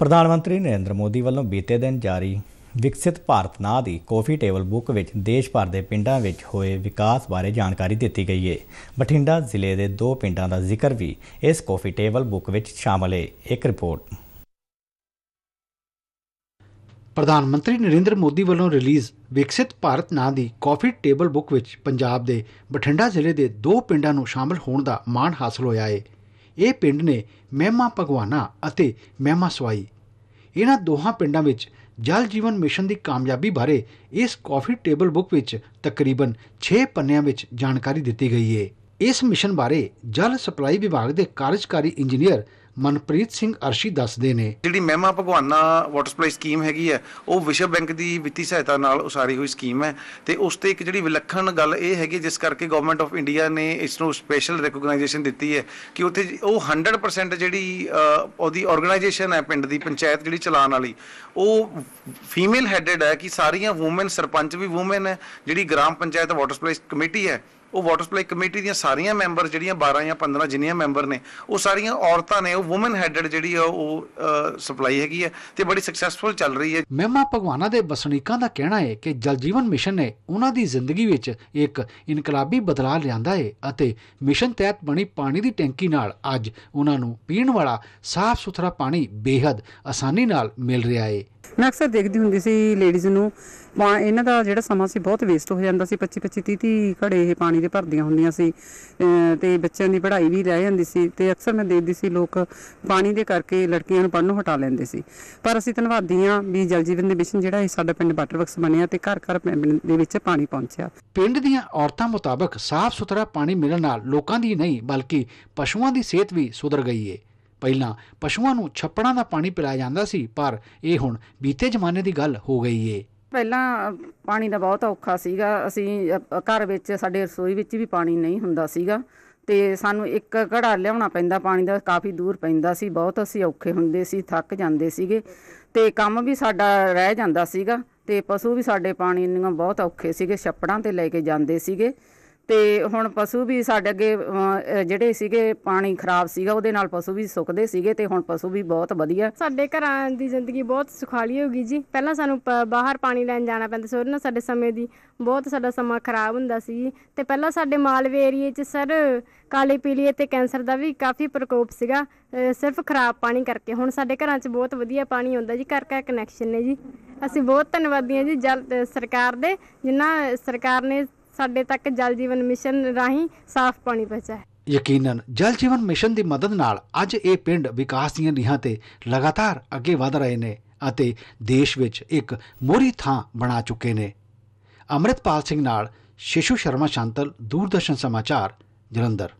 ਪ੍ਰਧਾਨ ਮੰਤਰੀ ਨਰਿੰਦਰ ਮੋਦੀ ਵੱਲੋਂ ਬੀਤੇ ਦਿਨ ਜਾਰੀ ਵਿਕਸਿਤ ਭਾਰਤ ਨਾਂ ਦੀ ਕਾਫੀ ਟੇਬਲ ਬੁੱਕ ਵਿੱਚ ਦੇਸ਼ ਭਰ ਦੇ ਪਿੰਡਾਂ ਵਿੱਚ ਹੋਏ ਵਿਕਾਸ ਬਾਰੇ ਜਾਣਕਾਰੀ ਦਿੱਤੀ ਗਈ ਹੈ ਬਠਿੰਡਾ ਜ਼ਿਲ੍ਹੇ ਦੇ ਦੋ ਪਿੰਡਾਂ ਦਾ ਜ਼ਿਕਰ ਵੀ ਇਸ ਕਾਫੀ ਟੇਬਲ ਬੁੱਕ ਵਿੱਚ ਸ਼ਾਮਲ ਹੈ ਇੱਕ ਰਿਪੋਰਟ ਪ੍ਰਧਾਨ ਮੰਤਰੀ ਨਰਿੰਦਰ ਮੋਦੀ ਵੱਲੋਂ ਰਿਲੀਜ਼ ਵਿਕਸਿਤ ਭਾਰਤ ਨਾਂ ਦੀ ਕਾਫੀ ਟੇਬਲ ਬੁੱਕ ਵਿੱਚ ਪੰਜਾਬ ਦੇ ਬਠਿੰਡਾ ਜ਼ਿਲ੍ਹੇ ਦੇ ਦੋ ਪਿੰਡਾਂ ਨੂੰ ਸ਼ਾਮਲ ਹੋਣ ਦਾ ਮਾਣ ਹਾਸਲ ਹੋਇਆ ਹੈ ਇਹ ਪਿੰਡ ਨੇ ਮਹਿਮਾ ਭਗਵਾਨਾ ਅਤੇ ਮਹਿਮਾ ਸਵਾਈ ਇਹਨਾਂ ਦੋਹਾਂ ਪਿੰਡਾਂ ਵਿੱਚ ਜਲ ਜੀਵਨ ਮਿਸ਼ਨ ਦੀ ਕਾਮਯਾਬੀ ਬਾਰੇ ਇਸ ਕਾਫੀ ਟੇਬਲ ਬੁੱਕ ਵਿੱਚ ਤਕਰੀਬਨ 6 ਪੰਨਿਆਂ ਵਿੱਚ ਜਾਣਕਾਰੀ ਦਿੱਤੀ ਗਈ ਹੈ ਇਸ ਮਿਸ਼ਨ ਬਾਰੇ ਜਲ ਸਪਲਾਈ ਵਿਭਾਗ ਦੇ ਕਾਰਜਕਾਰੀ ਇੰਜੀਨੀਅਰ ਮਨਪ੍ਰੀਤ ਸਿੰਘ ਅਰਸ਼ੀ ਦੱਸਦੇ ਨੇ ਜਿਹੜੀ ਮਹਿਮਾ ਭਗਵਾਨਾ ਵਾਟਰ ਸਪਲਾਈ ਸਕੀਮ ਹੈਗੀ ਹੈ ਉਹ ਵਿਸ਼ਵ ਬੈਂਕ ਦੀ ਵਿੱਤੀ ਸਹਾਇਤਾ ਨਾਲ ਉਸਾਰੀ ਹੋਈ ਸਕੀਮ ਹੈ ਤੇ ਉਸ ਤੇ ਇੱਕ ਜਿਹੜੀ ਵਿਲੱਖਣ ਗੱਲ ਇਹ ਹੈਗੀ ਜਿਸ ਕਰਕੇ ਗਵਰਨਮੈਂਟ ਆਫ ਇੰਡੀਆ ਨੇ ਇਸ ਨੂੰ ਸਪੈਸ਼ਲ ਰੈਕਗਨਾਈਜੇਸ਼ਨ ਦਿੱਤੀ ਹੈ ਕਿ ਉੱਥੇ ਉਹ 100% ਜਿਹੜੀ ਉਹਦੀ ਆਰਗੇਨਾਈਜੇਸ਼ਨ ਹੈ ਪਿੰਡ ਦੀ ਪੰਚਾਇਤ ਜਿਹੜੀ ਚਲਾਉਣ ਵਾਲੀ ਉਹ ਫੀਮੇਲ ਹੈਡਡ ਹੈ ਕਿ ਸਾਰੀਆਂ ਔਮਨ ਸਰਪੰਚ ਵੀ ਔਮਨ ਹੈ ਜਿਹੜੀ gram panchayat water supply committee ਹੈ ਉਹ ਵਾਟਰ ਸਪਲਾਈ ਕਮੇਟੀ ਦੀਆਂ ਸਾਰੀਆਂ ਮੈਂਬਰ ਜਿਹੜੀਆਂ 12 ਜਾਂ 15 ਜਿੰਨੀਆਂ ਮੈਂਬਰ ਨੇ ਉਹ ਸਾਰੀਆਂ ਔਰਤਾਂ ਨੇ ਉਹ ਔਮਨ ਹੈਡਡ ਜਿਹੜੀ ਆ ਉਹ ਸਪਲਾਈ ਹੈਗੀ ਹੈ ਤੇ ਬੜੀ ਸਕਸੈਸਫੁਲ ਚੱਲ ਰਹੀ ਹੈ ਮਹਿਮਾ ਭਗਵਾਨਾ ਦੇ ਵਸਨੀਕਾਂ ਦਾ ਕਹਿਣਾ ਹੈ ਕਿ ਜਲ ਜੀਵਨ ਮਿਸ਼ਨ ਨੇ ਉਹਨਾਂ ਦੀ ਜ਼ਿੰਦਗੀ ਵਿੱਚ ਇੱਕ ਇਨਕਲਾਬੀ ਬਦਲਾਅ ਲਿਆਂਦਾ ਹੈ ਅਤੇ ਮਿਸ਼ਨ ਤਹਿਤ ਬਣੀ ਪਾਣੀ ਦੀ ਟੈਂਕੀ ਨਾਲ ਅੱਜ ਉਹਨਾਂ ਨੂੰ ਪੀਣ ਵਾਲਾ ਸਾਫ਼ ਸੁਥਰਾ ਪਾਣੀ ਬੇहद ਆਸਾਨੀ ਨਾਲ ਮਿਲ ਰਿਹਾ ਹੈ ਮੈਂ ਅਕਸਰ ਦੇਖਦੀ ਹੁੰਦੀ ਸੀ ਲੇਡੀਜ਼ ਨੂੰ ਇਹਨਾਂ ਦਾ ਜਿਹੜਾ ਸਮਾਂ ਸੀ ਬਹੁਤ ਵੇਸਟ ਹੋ ਜਾਂਦਾ ਸੀ 25 25 30 30 ਘੜੇ ਇਹ ਪਾਣੀ ਦੇ ਭਰਦੀਆਂ ਹੁੰਦੀਆਂ ਸੀ ਤੇ ਬੱਚਿਆਂ ਦੀ ਪੜ੍ਹਾਈ ਵੀ ਰਹਿ ਜਾਂਦੀ ਸੀ ਤੇ ਅਕਸਰ ਮੈਂ ਦੇਖਦੀ ਸੀ ਲੋਕ ਪਾਣੀ ਦੇ ਕਰਕੇ ਲੜਕੀਆਂ ਨੂੰ ਪੜ੍ਹਨੋਂ ਹਟਾ ਲੈਂਦੇ ਸੀ ਪਰ ਅਸੀਂ ਧੰਨਵਾਦੀ ਆ ਵੀ ਜਲ ਜੀਵਨ ਦੇ ਮਿਸ਼ਨ ਜਿਹੜਾ ਇਹ ਸਾਡਾ ਪਿੰਡ ਵਾਟਰ ਬਣਿਆ ਤੇ ਘਰ ਘਰ ਦੇ ਵਿੱਚ ਪਾਣੀ ਪਹੁੰਚਿਆ ਪਿੰਡ ਦੀਆਂ ਔਰਤਾਂ ਮੁਤਾਬਕ ਸਾਫ਼ ਸੁਥਰਾ ਪਾਣੀ ਮਿਲਣ ਨਾਲ ਲੋਕਾਂ ਦੀ ਨਹੀਂ ਬਲਕਿ ਪਸ਼ੂਆਂ ਦੀ ਸਿਹਤ ਵੀ ਸੁਧਰ ਗਈ ਏ ਪਹਿਲਾਂ ਪਸ਼ੂਆਂ ਨੂੰ ਛੱਪੜਾਂ ਦਾ ਪਾਣੀ ਪਿਲਾਇਆ ਜਾਂਦਾ ਸੀ ਪਰ ਇਹ ਹੁਣ ਬੀਤੇ ਜ਼ਮਾਨੇ ਦੀ ਗੱਲ ਹੋ ਗਈ ਏ ਪਹਿਲਾਂ ਪਾਣੀ ਦਾ ਬਹੁਤ ਔਖਾ ਸੀਗਾ ਅਸੀਂ ਘਰ ਵਿੱਚ ਸਾਡੇ ਰਸੋਈ ਵਿੱਚ ਵੀ ਪਾਣੀ ਨਹੀਂ ਹੁੰਦਾ ਸੀਗਾ ਤੇ ਸਾਨੂੰ ਇੱਕ ਘੜਾ ਲਿਆਉਣਾ ਪੈਂਦਾ ਪਾਣੀ ਦਾ ਕਾਫੀ ਦੂਰ ਪੈਂਦਾ ਸੀ ਬਹੁਤ ਅਸੀਂ ਔਖੇ ਹੁੰਦੇ ਸੀ ਥੱਕ ਜਾਂਦੇ ਸੀਗੇ ਤੇ ਕੰਮ ਵੀ ਸਾਡਾ ਰਹਿ ਜਾਂਦਾ ਸੀਗਾ ਤੇ ਪਸ਼ੂ ਵੀ ਸਾਡੇ ਪਾਣੀ ਨੂੰ ਬਹੁਤ ਔਖੇ ਸੀਗੇ ਛੱਪੜਾਂ ਤੇ ਲੈ ਕੇ ਜਾਂਦੇ ਸੀਗੇ ਤੇ ਹੁਣ ਪਸ਼ੂ ਵੀ ਸਾਡੇ ਅੱਗੇ ਜਿਹੜੇ ਸੀਗੇ ਪਾਣੀ ਖਰਾਬ ਸੀਗਾ ਉਹਦੇ ਨਾਲ ਪਸ਼ੂ ਵੀ ਸੁੱਕਦੇ ਸੀਗੇ ਤੇ ਹੁਣ ਪਸ਼ੂ ਵੀ ਬਹੁਤ ਵਧੀਆ ਸਾਡੇ ਘਰਾਂ ਦੀ ਜ਼ਿੰਦਗੀ ਬਹੁਤ ਸੁਖਾਲੀ ਹੋ ਗਈ ਜੀ ਪਹਿਲਾਂ ਸਾਨੂੰ ਬਾਹਰ ਪਾਣੀ ਲੈਣ ਜਾਣਾ ਪੈਂਦਾ ਸੀ ਉਹਨਾਂ ਸਾਡੇ ਸਮੇਂ ਦੀ ਬਹੁਤ ਸਾਡਾ ਸਮਾਂ ਖਰਾਬ ਹੁੰਦਾ ਸੀ ਤੇ ਪਹਿਲਾਂ ਸਾਡੇ ਮਾਲਵੇ ਏਰੀਏ 'ਚ ਸਰ ਕਾਲੇ ਪੀਲੀਏ ਤੇ ਕੈਂਸਰ ਦਾ ਵੀ ਕਾਫੀ ਪ੍ਰਕੋਪ ਸੀਗਾ ਸਿਰਫ ਖਰਾਬ ਪਾਣੀ ਕਰਕੇ ਹੁਣ ਸਾਡੇ ਘਰਾਂ 'ਚ ਬਹੁਤ ਵਧੀਆ ਪਾਣੀ ਆਉਂਦਾ ਜੀ ਘਰ ਘਰ ਕਨੈਕਸ਼ਨ ਨੇ ਜੀ ਅਸੀਂ ਬਹੁਤ ਧੰਨਵਾਦੀ ਹਾਂ ਜੀ ਜਲ ਸਰਕਾਰ ਦੇ ਜਿਨ੍ਹਾਂ ਸਰਕਾਰ ਨੇ ਸਾਡੇ ਤੱਕ ਜਲ ਜੀਵਨ ਮਿਸ਼ਨ ਰਾਹੀਂ ਸਾਫ਼ ਪਾਣੀ ਪਹੁੰਚਾ ਹੈ ਯਕੀਨਨ ਜਲ ਜੀਵਨ ਮਿਸ਼ਨ ਦੀ ਮਦਦ ਨਾਲ ਅੱਜ ਇਹ ਪਿੰਡ ਵਿਕਾਸ ਦੀਆਂ ਨੀਹਾਂ ਤੇ ਲਗਾਤਾਰ ਅੱਗੇ ਵਧ ਰਹੇ ਨੇ ਅਤੇ ਦੇਸ਼ ਵਿੱਚ ਇੱਕ ਮੋਰੀ ਥਾਂ ਬਣਾ ਚੁੱਕੇ ਨੇ ਅਮਰਿਤਪਾਲ ਸਿੰਘ ਨਾਲ ਸ਼ਿਸ਼ੂ ਸ਼ਰਮਾ ਸ਼ਾਂਤਲ ਦੂਰਦਰਸ਼ਨ ਸਮਾਚਾਰ ਜਲੰਧਰ